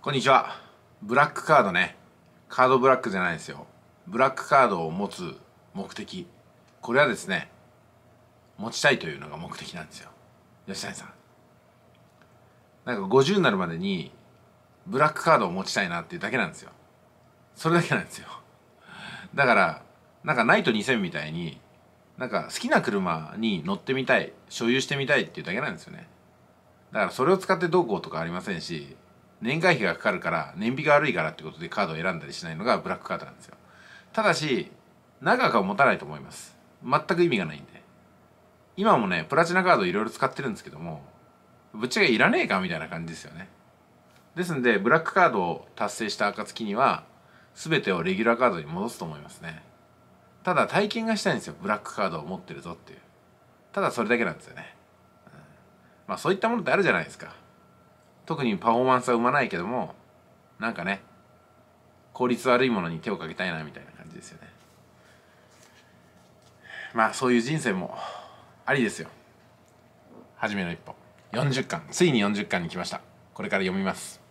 こんにちは。ブラックカードね。カードブラックじゃないですよ。ブラックカードを持つ目的。これはですね、持ちたいというのが目的なんですよ。吉谷さん。なんか50になるまでに、ブラックカードを持ちたいなっていうだけなんですよ。それだけなんですよ。だから、なんかナイト2000みたいに、なんか好きな車に乗ってみたい、所有してみたいっていうだけなんですよね。だからそれを使ってどうこうとかありませんし、年会費がかかるから燃費が悪いからってことでカードを選んだりしないのがブラックカードなんですよただし長くは持たないと思います全く意味がないんで今もねプラチナカードいろいろ使ってるんですけどもぶっちゃけいらねえかみたいな感じですよねですんでブラックカードを達成した暁には全てをレギュラーカードに戻すと思いますねただ体験がしたいんですよブラックカードを持ってるぞっていうただそれだけなんですよね、うん、まあそういったものってあるじゃないですか特にパフォーマンスは生まないけどもなんかね効率悪いものに手をかけたいなみたいな感じですよねまあそういう人生もありですよ初めの一歩40巻ついに40巻に来ましたこれから読みます